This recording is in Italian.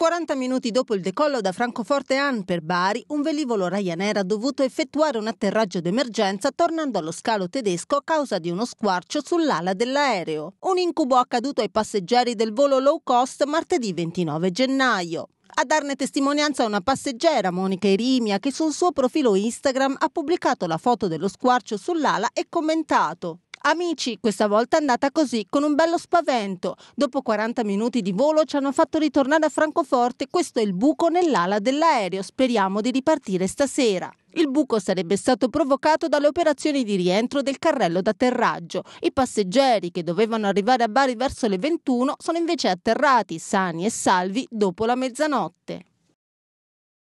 40 minuti dopo il decollo da Francoforte An per Bari, un velivolo Ryanair ha dovuto effettuare un atterraggio d'emergenza tornando allo scalo tedesco a causa di uno squarcio sull'ala dell'aereo. Un incubo accaduto ai passeggeri del volo low cost martedì 29 gennaio. A darne testimonianza una passeggera, Monica Irimia, che sul suo profilo Instagram ha pubblicato la foto dello squarcio sull'ala e commentato Amici, questa volta è andata così, con un bello spavento. Dopo 40 minuti di volo ci hanno fatto ritornare a Francoforte, questo è il buco nell'ala dell'aereo, speriamo di ripartire stasera. Il buco sarebbe stato provocato dalle operazioni di rientro del carrello d'atterraggio. I passeggeri che dovevano arrivare a Bari verso le 21 sono invece atterrati, sani e salvi, dopo la mezzanotte.